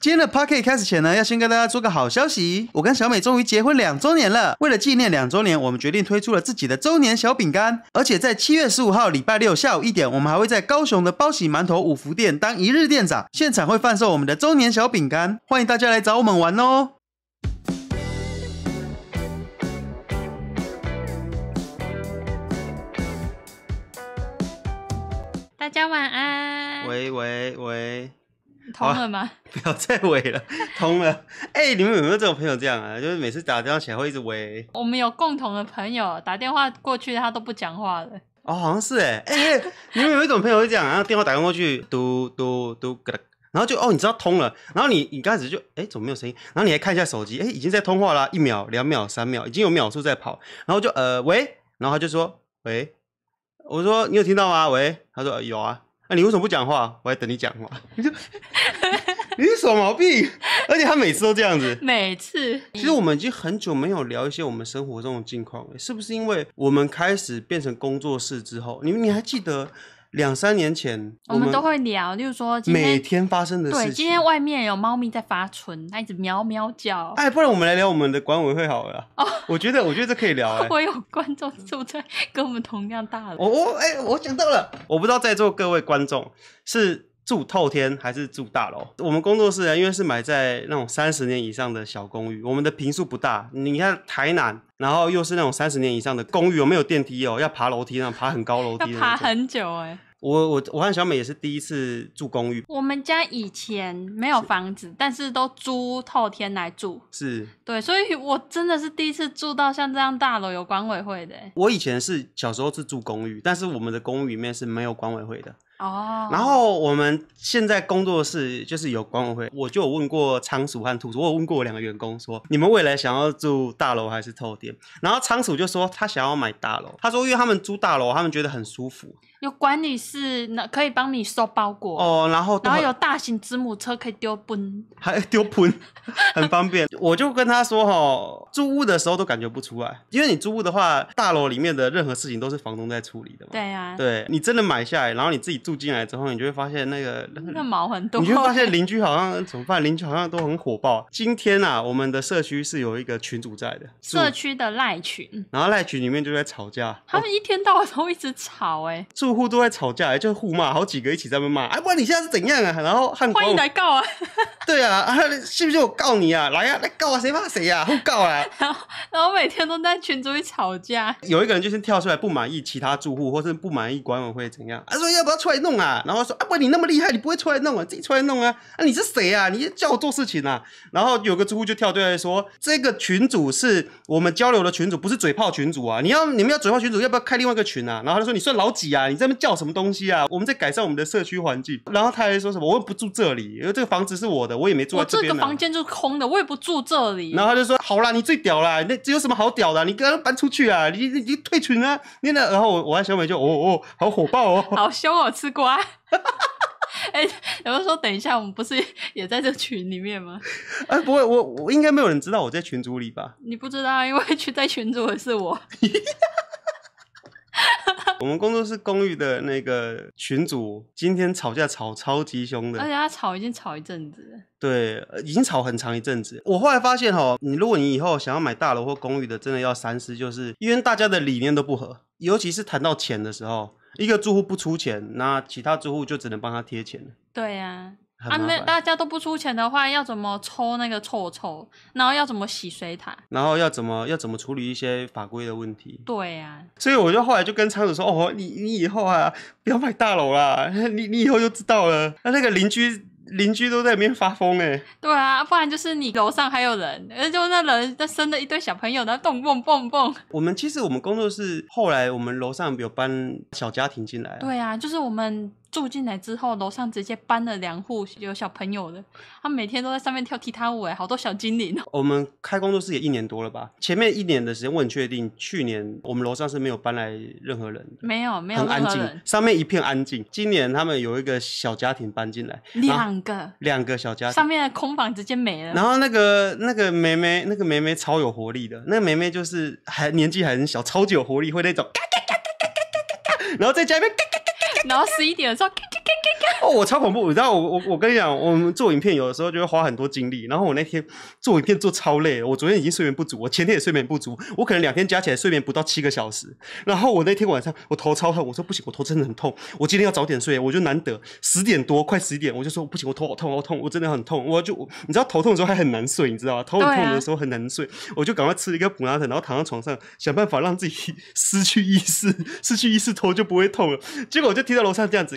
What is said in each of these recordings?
今天的 party 开始前呢，要先跟大家说个好消息，我跟小美终于结婚两周年了。为了纪念两周年，我们决定推出了自己的周年小饼干，而且在七月十五号礼拜六下午一点，我们还会在高雄的包喜馒头五福店当一日店长，现场会贩售我们的周年小饼干，欢迎大家来找我们玩哦。大家晚安。喂喂喂。通了吗？不要再萎了，通了。哎，你们有没有这种朋友这样啊？就是每次打电话起来会一直喂。我们有共同的朋友打电话过去，他都不讲话了。哦，好像是哎哎，你们有一种朋友会这样后电话打过去嘟嘟嘟嘎，然后就哦，你知道通了，然后你你刚开始就哎怎么没有声音？然后你还看一下手机，哎已经在通话了，一秒、两秒、三秒，已经有秒数在跑，然后就呃喂，然后他就说喂，我说你有听到吗？喂，他说有啊。那你为什么不讲话？我在等你讲话。你就，你是么毛病，而且他每次都这样子。每次，其实我们已经很久没有聊一些我们生活中的近况，是不是？因为我们开始变成工作室之后，你你还记得？两三年前，我们都会聊，就是说每天发生的事。对，今天外面有猫咪在发春，它一直喵喵叫。哎，不然我们来聊我们的管委会好了。哦，我觉得，我觉得这可以聊。我有观众住在跟我们同样大的。哦哦，哎，我讲到了，我不知道在座各位观众是住透天还是住大楼。我们工作室啊，因为是买在那种三十年以上的小公寓，我们的平数不大。你看台南。然后又是那种三十年以上的公寓，哦，没有电梯哦，要爬楼梯，那种爬很高楼梯，要爬很久哎。我我我和小美也是第一次住公寓。我们家以前没有房子，但是都租透天来住，是对，所以我真的是第一次住到像这样大楼有管委会的。我以前是小时候是住公寓，但是我们的公寓里面是没有管委会的。哦，然后我们现在工作室就是有管委会，我就有问过仓鼠和兔子，我有问过两个员工说，你们未来想要住大楼还是透店？然后仓鼠就说他想要买大楼，他说因为他们租大楼，他们觉得很舒服，有管理是那可以帮你收包裹哦，然后然后有大型子母车可以丢盆，还丢盆，很方便。我就跟他说哦，租屋的时候都感觉不出来，因为你租屋的话，大楼里面的任何事情都是房东在处理的嘛，对呀，对你真的买下来，然后你自己。住进来之后，你就会发现那个那个毛很多，你就发现邻居好像怎么办？邻居好像都很火爆。今天啊，我们的社区是有一个群主在的，社区的赖群，然后赖群里面就在吵架，他们一天到晚都一直吵，哎，住户都在吵架，哎，就互骂，好几个一起在那骂，哎，不然你现在是怎样啊？然后欢迎来告啊，对啊，啊，信不信我告你啊，来啊，来告啊，谁怕谁呀？互告啊，然后每天都在群组里吵架，有一个人就先跳出来不满意其他住户，或是不满意管委会怎样，他说要不要出来？弄啊，然后说啊不，你那么厉害，你不会出来弄啊，自己出来弄啊，啊你是谁啊，你叫我做事情啊？然后有个租户就跳出来说，这个群主是我们交流的群主，不是嘴炮群主啊。你要你们要嘴炮群主要不要开另外一个群啊？然后他说你算老几啊，你在那边叫什么东西啊？我们在改善我们的社区环境。然后他还说什么我不住这里，因为这个房子是我的，我也没住这边。我这个房间就是空的，我也不住这里。然后他就说好啦，你最屌啦，那这有什么好屌的？你刚刚搬出去啊？你你你退群啊？那然后我我小美就哦哦，好火爆哦，好凶哦，吃。瓜，哎，有人说等一下，我们不是也在这群里面吗？哎，不会，我我应该没有人知道我在群组里吧？你不知道，因为群在群组的是我。我们工作室公寓的那个群主今天吵架吵超级凶的，而且他吵已经吵一阵子，对，已经吵很长一阵子。我后来发现哈，你如果你以后想要买大楼或公寓的，真的要三思，就是因为大家的理念都不合，尤其是谈到钱的时候。一个住户不出钱，那其他住户就只能帮他贴钱了。对呀，啊，那大家都不出钱的话，要怎么抽那个臭臭？然后要怎么洗水塔？然后要怎么要怎么处理一些法规的问题？对呀。所以我就后来就跟仓鼠说：“哦，你你以后啊，不要买大楼啦，你你以后就知道了。”那那个邻居。邻居都在里面发疯哎，对啊，不然就是你楼上还有人，那就那人在生了一堆小朋友那蹦蹦蹦蹦。我们其实我们工作室后来我们楼上有搬小家庭进来，对啊，就是我们。住进来之后，楼上直接搬了两户有小朋友的，他每天都在上面跳踢踏舞，哎，好多小精灵哦。我们开工作室也一年多了吧，前面一年的时间我很确定，去年我们楼上是没有搬来任何人，没有没有，很安静，上面一片安静。今年他们有一个小家庭搬进来，两个两个小家，上面的空房直接没了。然后那个那个梅梅，那个梅梅超有活力的，那个梅梅就是还年纪还很小，超级有活力，会那种嘎嘎嘎嘎嘎嘎嘎嘎，然后在家里面。然后十一点，的时操！哦，我超恐怖！你知道，我我我跟你讲，我们做影片有的时候就会花很多精力。然后我那天做影片做超累，我昨天已经睡眠不足，我前天也睡眠不足，我可能两天加起来睡眠不到七个小时。然后我那天晚上我头超痛，我说不行，我头真的很痛。我今天要早点睡，我就难得十点多快十点，我就说不行，我头好痛好痛，我真的很痛。我就你知道头痛的时候还很难睡，你知道吗？头痛的时候很难睡，我就赶快吃了一个补拉粉，然后躺在床上想办法让自己 失去意识，失去意识头就不会痛了。结果我就听到楼上这样子，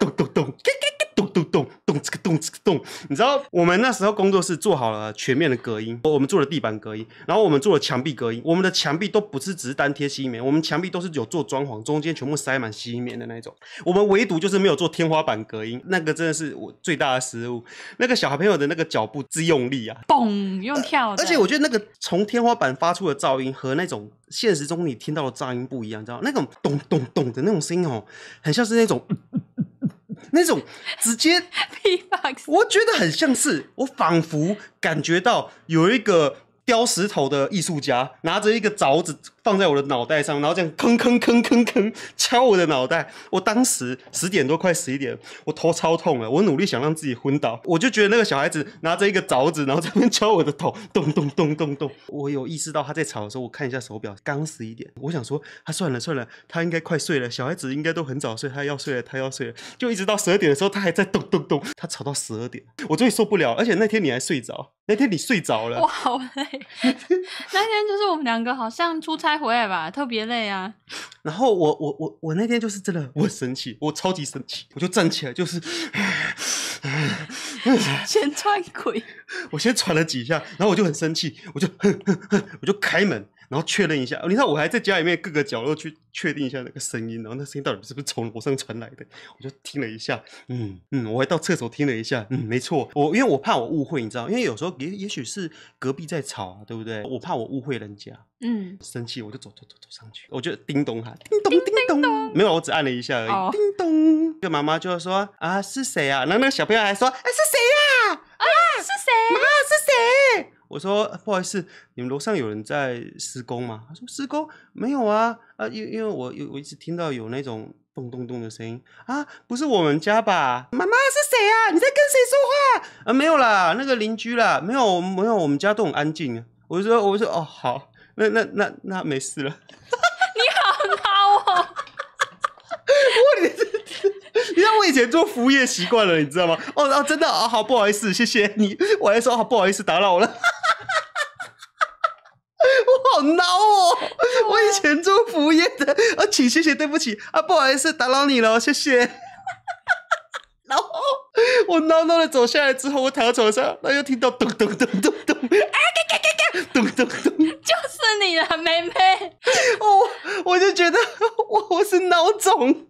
咚咚咚。咚咚咚咚这个咚这个咚，你知道我们那时候工作室做好了全面的隔音，我们做了地板隔音，然后我们做了墙壁隔音，我们的墙壁都不是只是单贴吸音棉，我们墙壁都是有做装潢，中间全部塞满吸音棉的那种。我们唯独就是没有做天花板隔音，那个真的是我最大的失误。那个小朋友的那个脚步之用力啊，嘣，用跳。而且我觉得那个从天花板发出的噪音和那种现实中你听到的噪音不一样，你知道那种咚咚咚的那种声音哦，很像是那种。那种直接，我觉得很像是，我仿佛感觉到有一个雕石头的艺术家拿着一个凿子。放在我的脑袋上，然后这样吭吭吭吭吭敲我的脑袋。我当时十点多快十一点，我头超痛了。我努力想让自己昏倒，我就觉得那个小孩子拿着一个凿子，然后在那边敲我的头，咚咚咚咚咚。我有意识到他在吵的时候，我看一下手表，刚十一点。我想说他算了算了，他应该快睡了，小孩子应该都很早睡，他要睡了，他要睡了。就一直到十二点的时候，他还在咚咚咚，他吵到十二点，我终于受不了。而且那天你还睡着，那天你睡着了，我好累。那天就是我们两个好像出差。回来吧，特别累啊。然后我我我我那天就是真的，我很生气，我超级生气，我就站起来，就是，先踹鬼，我先喘了几下，然后我就很生气，我就，哼哼哼，我就开门。然后确认一下，你看我还在家里面各个角落去确定一下那个声音，然后那声音到底是不是从楼上传来的？我就听了一下，嗯嗯，我还到厕所听了一下，嗯，没错，我因为我怕我误会，你知道，因为有时候也也许是隔壁在吵，啊，对不对？我怕我误会人家，嗯，生气我就走走走走上去，我就叮咚喊，叮咚叮咚，没有，我只按了一下而已，叮咚。这个妈妈就说啊是谁啊？然后那个小朋友还说哎是谁啊？啊是谁？我说不好意思，你们楼上有人在施工吗？他说施工没有啊，啊，因因为我有我一直听到有那种咚咚咚的声音啊，不是我们家吧？妈妈是谁啊？你在跟谁说话？啊没有啦，那个邻居啦，没有没有，我们家都很安静。我就说我说哦好，那那那那没事了。你好啊，我你这，你知道我以前做服务业习惯了，你知道吗？哦哦真的啊好不好意思，谢谢你，我还说好不好意思打扰我了。好孬哦！我以前做服务业的，啊，请谢谢，对不起啊，不好意思，打扰你了，谢谢。然后我孬孬的走下来之后，我躺在床上，后又听到咚咚咚咚咚，哎，给给给给，咚咚咚，就是。是你的妹妹，我 我就觉得我 我是孬种，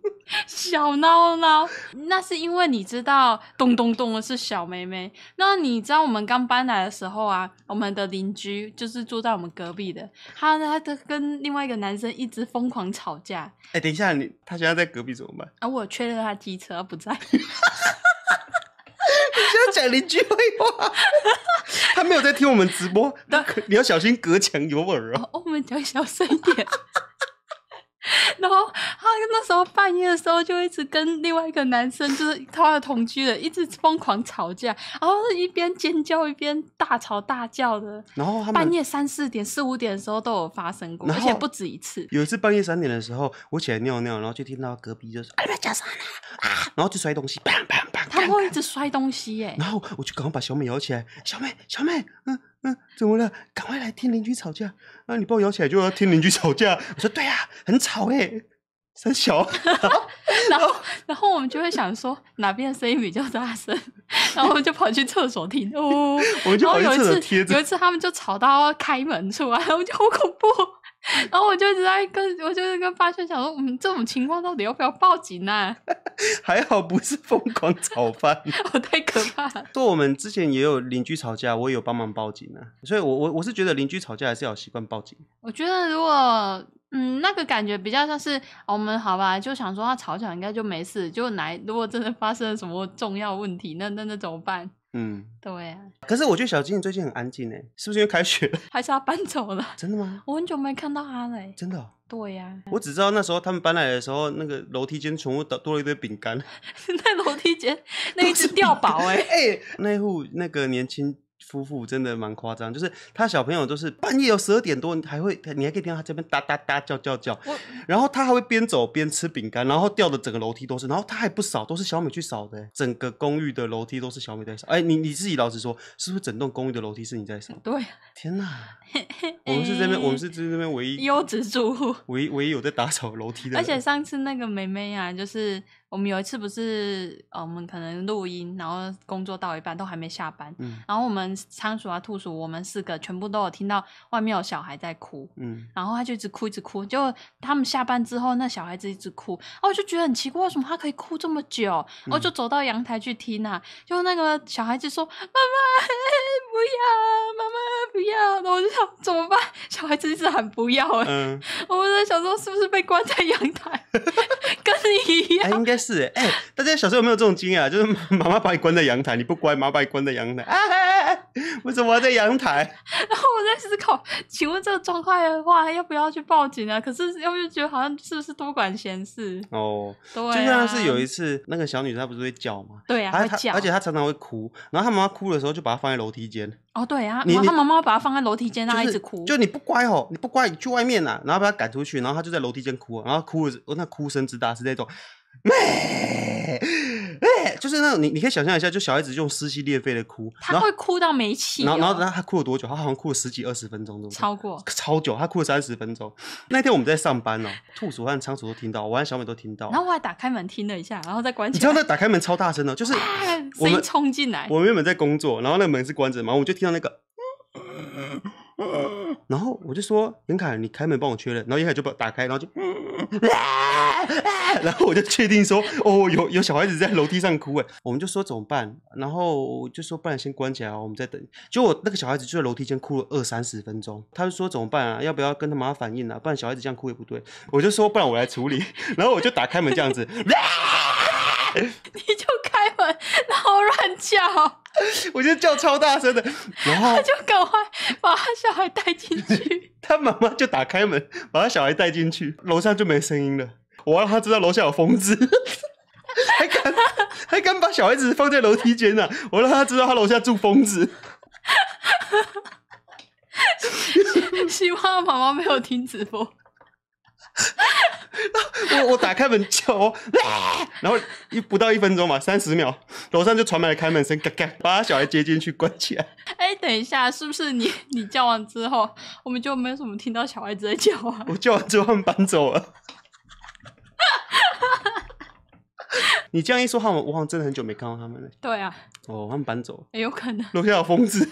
小孬孬，那是因为你知道咚咚咚的是小妹妹，那你知道我们刚搬来的时候啊，我们的邻居就是住在我们隔壁的，他他跟另外一个男生一直疯狂吵架，哎，等一下你他现在在隔壁怎么办？啊，我确认他机车不在，你在讲邻居会话。他没有在听我们直播，但你要小心隔墙有耳哦。我们讲小声一点。然后他那时候半夜的时候就一直跟另外一个男生，就是他的同居的，一直疯狂吵架，然后一边尖叫一边大吵大叫的。然后半夜三四点、四五点的时候都有发生过，而且不止一次。有一次半夜三点的时候，我起来尿尿，然后就听到隔壁就是啊，然后就摔东西，砰砰。然后一直摔东西耶，然后我就赶快把小美摇起来，小美小美，嗯嗯，怎么了？赶快来听邻居吵架，啊，你帮我摇起来就要听邻居吵架。我说对啊，很吵哎，很小。然后然后我们就会想说哪边的声音比较大声，然后我们就跑去厕所听哦。然后有一次有一次他们就吵到要开门出来，我觉得好恐怖。然后我就一直在跟，我就是跟发圈讲说，我们这种情况到底要不要报警呢？还好不是疯狂炒饭，我 太可怕。了。过我们之前也有邻居吵架，我也有帮忙报警呢。所以，我我我是觉得邻居吵架还是要习惯报警。我觉得如果嗯，那个感觉比较像是我们好吧，就想说他吵吵应该就没事，就来。如果真的发生了什么重要问题，那那那怎么办？嗯，对啊。可是我觉得小金最近很安静诶，是不是因为开学，还是他搬走了？真的吗？我很久没看到他嘞。真的？对呀，我只知道那时候他们搬来的时候，那个楼梯间全部多了一堆饼干。在楼梯间，那一只掉宝诶。哎，那户那个年轻。夫妇真的蛮夸张，就是他小朋友都是半夜有十二点多，你还会，你还可以听到他这边哒哒哒叫叫叫，然后他还会边走边吃饼干，然后掉的整个楼梯都是，然后他还不少，都是小美去扫的，整个公寓的楼梯都是小美在扫。哎，你你自己老实说，是不是整栋公寓的楼梯是你在扫？对，天哪，我们是这边，我们是这边唯一优质住户，唯一唯一有在打扫楼梯的。而且上次那个梅梅呀，就是。我们有一次不是，呃，我们可能录音，然后工作到一半都还没下班，嗯，然后我们仓鼠啊、兔鼠，我们四个全部都有听到外面有小孩在哭，嗯，然后他就一直哭，一直哭，就他们下班之后，那小孩子一直哭，后我就觉得很奇怪，为什么他可以哭这么久？然后就走到阳台去听啊，就那个小孩子说：“妈妈不要，妈妈不要。”后我就想怎么办？小孩子一直喊不要，哎，我们在想说是不是被关在阳台？应该是哎，大家小时候有没有这种经验？就是妈妈把你关在阳台，你不乖，妈妈把你关在阳台。哎哎哎！为什么要在阳台？然后我在思考，请问这个状况的话，要不要去报警啊？可是又又觉得好像是不是多管闲事哦？对，就像是有一次那个小女生不是会叫吗？对啊，她叫，而且她常常会哭。然后她妈妈哭的时候，就把她放在楼梯间。哦，对啊，然后她妈妈把她放在楼梯间，她一直哭。就你不乖哦，你不乖，你去外面啊，然后把她赶出去，然后她就在楼梯间哭，然后哭的那哭声之大是那种。哎，就是那种你，你可以想象一下，就小孩子用撕心裂肺的哭，他会哭到没气。然后，然后他他哭了多久？他好像哭了十几二十分钟，都超过超久，他哭了三十分钟。那天我们在上班哦，兔鼠和仓鼠都听到，我和小美都听到。然后我还打开门听了一下，然后再关。你知道那打开门超大声的，就是我音冲进来。我们原本在工作，然后那个门是关着嘛，我就听到那个。然后我就说严凯，你开门帮我确认。然后严凯就把打开，然后就，嗯 然后我就确定说，哦，有有小孩子在楼梯上哭哎。我们就说怎么办？然后就说不然先关起来我们再等。结果那个小孩子就在楼梯间哭了二三十分钟。他就说怎么办啊？要不要跟他妈反映啊？不然小孩子这样哭也不对。我就说不然我来处理。然后我就打开门这样子，你就开门，然后乱叫。我就叫超大声的，他就赶快把他小孩带进去，他妈妈就打开门把他小孩带进去，楼上就没声音了。我让他知道楼下有疯子，还敢还敢把小孩子放在楼梯间呢！我让他知道他楼下住疯子，希望妈妈没有听直播。我我打开门叫，然后一不到一分钟嘛，三十秒，楼上就传来了开门声，嘎嘎，把他小孩接进去关起来。哎，等一下，是不是你你叫完之后，我们就没有什么听到小孩在叫啊？我叫完之后他们搬走了。你这样一说，哈我好像真的很久没看到他们了。对啊，哦，他们搬走，也有可能楼下有疯子。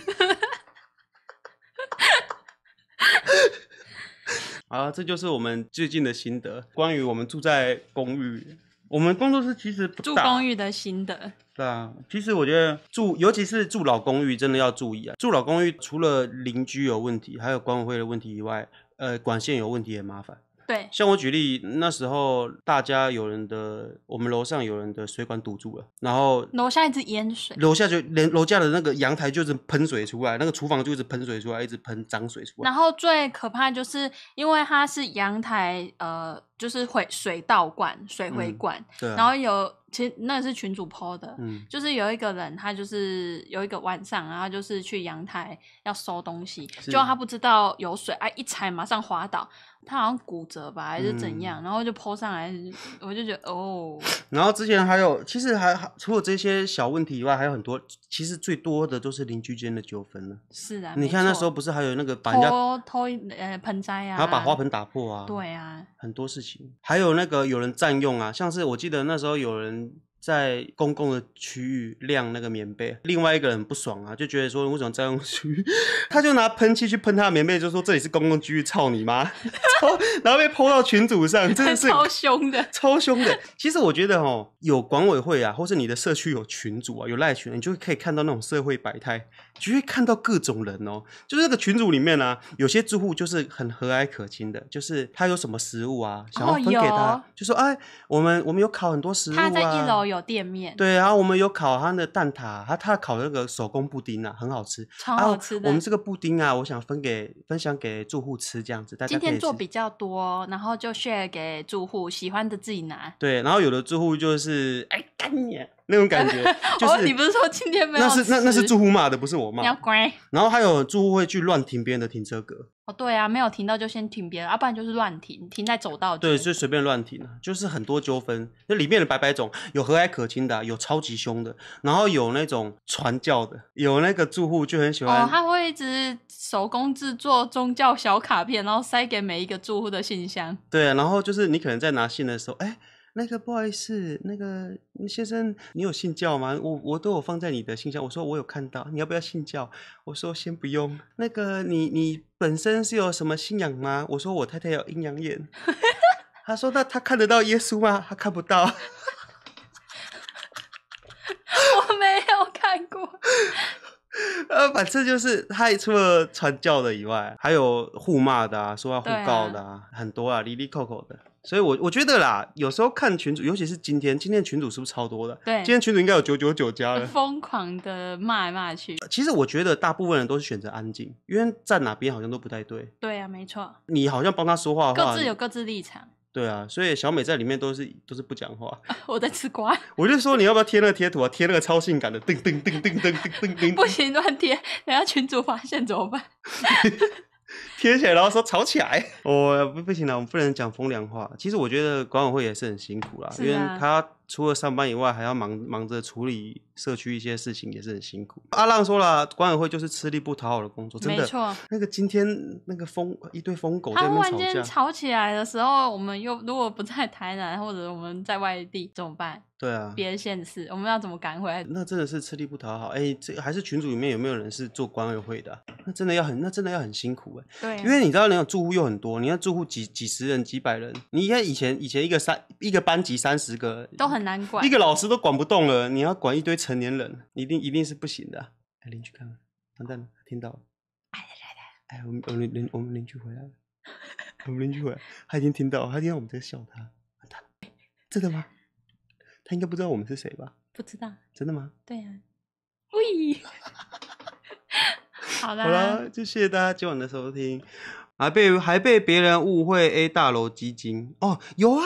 好，这就是我们最近的心得，关于我们住在公寓。我们工作室其实住公寓的心得，对啊，其实我觉得住，尤其是住老公寓，真的要注意啊。住老公寓除了邻居有问题，还有管委会的问题以外，呃，管线有问题也麻烦。对，像我举例，那时候大家有人的，我们楼上有人的水管堵住了，然后楼下一直淹水，楼下就连楼下的那个阳台就是喷水出来，那个厨房就一直喷水出来，一直喷脏水出来。然后最可怕就是因为它是阳台，呃，就是回水道管、水回管。对。然后有其实那是群主泼的，嗯，就是有一个人，他就是有一个晚上，然后就是去阳台要收东西，结果他不知道有水，哎，一踩马上滑倒。他好像骨折吧，还是怎样？然后就抛上来，我就觉得哦。然后之前还有，其实还还除了这些小问题以外，还有很多。其实最多的都是邻居间的纠纷了。是啊，你看那时候不是还有那个把人家偷偷呃盆栽啊，还要把花盆打破啊，对啊，很多事情。还有那个有人占用啊，像是我记得那时候有人。在公共的区域晾那个棉被，另外一个人不爽啊，就觉得说为什么占用区域，他就拿喷漆去喷他的棉被，就说这里是公共区域，操你妈！然后被泼到群组上，真的是 超凶的，超凶的。其实我觉得哦，有管委会啊，或是你的社区有群主啊，有赖群，你就可以看到那种社会百态，就会看到各种人哦。就是那个群组里面啊，有些住户就是很和蔼可亲的，就是他有什么食物啊，想要分给他，就说哎，我们我们有烤很多食物啊，在一楼有。店面对，然后我们有烤他的蛋挞，他他烤那个手工布丁啊，很好吃，超好吃的。我们这个布丁啊，我想分给分享给住户吃，这样子。今天做比较多，然后就 share 给住户，喜欢的自己拿。对，然后有的住户就是哎干你。那种感觉，哦，你不是说今天没有？那是那那是住户骂的，不是我骂。你要乖。然后还有住户会去乱停别人的停车格。哦，对啊，没有停到就先停别人，要不然就是乱停，停在走道。对，就随便乱停就是很多纠纷。那里面的百百种，有和蔼可亲的，有超级凶的，然后有那种传教的，有那个住户就很喜欢，他会一直手工制作宗教小卡片，然后塞给每一个住户的信箱。对，然后就是你可能在拿信的时候，哎。那个不好意思，那个先生，你有信教吗？我我都有放在你的信箱，我说我有看到，你要不要信教？我说先不用。那个你你本身是有什么信仰吗？我说我太太有阴阳眼，他说那他看得到耶稣吗？他看不到，我没有看过。呃，反正就是他除了传教的以外，还有互骂的啊，说要互告的啊，很多啊，里里扣扣的。所以，我我觉得啦，有时候看群主，尤其是今天，今天群主是不是超多的？对，今天群主应该有九九九家了。疯狂的骂来骂去。其实我觉得大部分人都是选择安静，因为站哪边好像都不太对。对啊，没错。你好像帮他说话。各自有各自立场。对啊，所以小美在里面都是都是不讲话。我在吃瓜。我就说你要不要贴那个贴图啊？贴那个超性感的，叮叮叮叮叮叮叮。不行，乱贴，等下群主发现怎么办？贴起来，然后说吵起来，哦，不不行了，我们不能讲风凉话。其实我觉得管委会也是很辛苦啦，因为他。除了上班以外，还要忙忙着处理社区一些事情，也是很辛苦。阿浪说了，管委会就是吃力不讨好的工作，真的。没错，那个今天那个疯一对疯狗在那吵架。他突然间吵起来的时候，我们又如果不在台南，或者我们在外地，怎么办？对啊，憋现市我们要怎么赶回来？那真的是吃力不讨好。哎，这还是群组里面有没有人是做管委会的？那真的要很，那真的要很辛苦哎。对，因为你知道，那种住户又很多，你看住户几几十人、几百人，你看以前以前一个三一个班级三十个都很。很难管，一个老师都管不动了，你要管一堆成年人，一定一定是不行的。邻居看完蛋了，吗？听到，了。哎，我们我们邻我们邻居回来了，我们邻居回来，他已经听到，他听到我们在笑他，真的吗？他应该不知道我们是谁吧？不知道，真的吗？对啊，喂，好了，好了，就谢谢大家今晚的收听。还被还被别人误会 A 大楼基金哦，有啊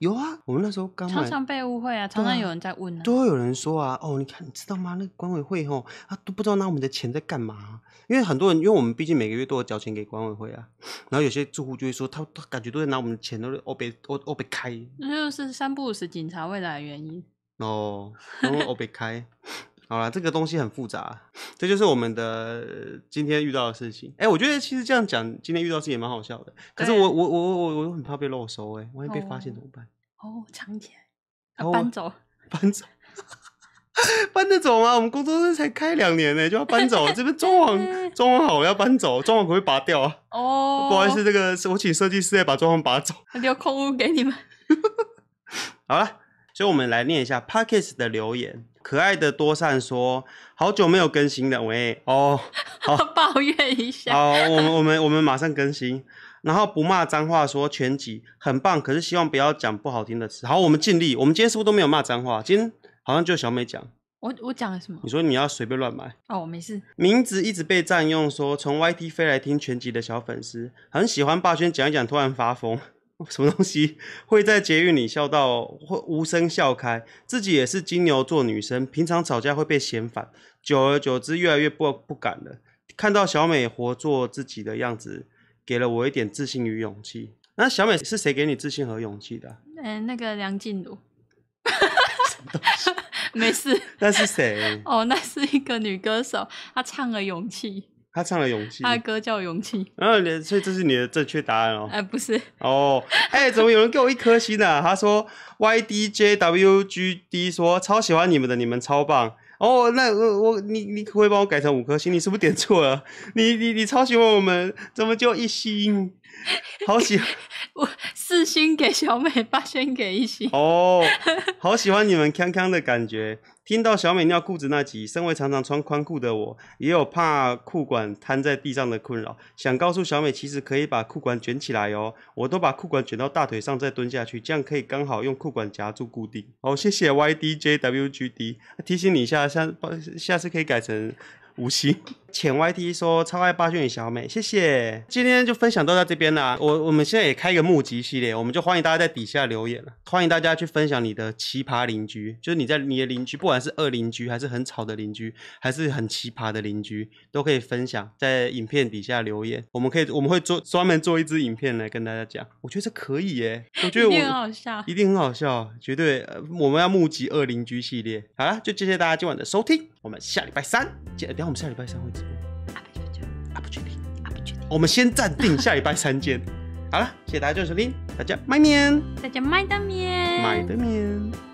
有啊，我们那时候刚常常被误会啊，常常有人在问，都会有人说啊，哦，你看你知道吗？那个管委会吼，他都不知道拿我们的钱在干嘛，因为很多人，因为我们毕竟每个月都要交钱给管委会啊，然后有些住户就会说，他他感觉都在拿我们的钱，都是 O 北 O O 北开，那就是三不五时警察未来原因哦，O 北开。好了，这个东西很复杂，这就是我们的今天遇到的事情。哎，我觉得其实这样讲，今天遇到事情也蛮好笑的。可是我我我我我很怕被漏收，哎，万一被发现怎么办？哦，藏起来，搬走，搬走，搬得走吗？我们工作室才开两年呢，就要搬走？这边装潢，装潢好要搬走，装潢不以拔掉啊？哦，不好意思，这个，我请设计师来把装潢拔走，留空屋给你们。好了，所以我们来念一下 Parkes 的留言。可爱的多善说，好久没有更新了喂，哦，好 抱怨一下，好，我们我们我们马上更新，然后不骂脏话，说全集很棒，可是希望不要讲不好听的词，好，我们尽力，我们今天是不是都没有骂脏话，今天好像就小美讲，我我讲什么？你说你要随便乱买，哦，没事，名字一直被占用，说从 YT 飞来听全集的小粉丝，很喜欢霸圈讲一讲，突然发疯。什么东西 会在监狱里笑到会无声笑开？自己也是金牛座女生，平常吵架会被嫌烦，久而久之越来越不不敢了。看到小美活做自己的样子，给了我一点自信与勇气。那小美是谁给你自信和勇气的？嗯，那个梁静茹。什 没事。那是谁？哦，那是一个女歌手，她唱了《勇气》。他唱了勇气，他的歌叫勇气。嗯，所以这是你的正确答案哦。哎，不是哦。哎，怎么有人给我一颗星呢？他说 YDJWGD 说超喜欢你们的，你们超棒哦。那我我你你可可不以帮我改成五颗星？你是不是点错了？你你你超喜欢我们，怎么就一星？好喜欢 我。四星给小美，八星给一星。哦，好喜欢你们康康的感觉。听到小美尿裤子那集，身为常常穿宽裤的我，也有怕裤管摊在地上的困扰。想告诉小美，其实可以把裤管卷起来哦。我都把裤管卷到大腿上再蹲下去，这样可以刚好用裤管夹住固定。好，谢谢 YDJWGD 提醒你一下，下下次可以改成。五星浅 YT 说超爱八骏与小美，谢谢。今天就分享到这边啦。我我们现在也开一个募集系列，我们就欢迎大家在底下留言了。欢迎大家去分享你的奇葩邻居，就是你在你的邻居，不管是二邻居还是很吵的邻居，还是很奇葩的邻居，都可以分享在影片底下留言。我们可以我们会做专门做一支影片来跟大家讲，我觉得这可以耶，我觉得一定好笑，一定很好笑，绝对。我们要募集二邻居系列。好了，就谢谢大家今晚的收听。我们下礼拜三见，等下我们下礼拜三会直播。啊不确定，啊不确定，啊不确定。我们先暂定下礼拜三见。好了，谢谢大家准时收听，大家麦面，大家麦德面，麦德面。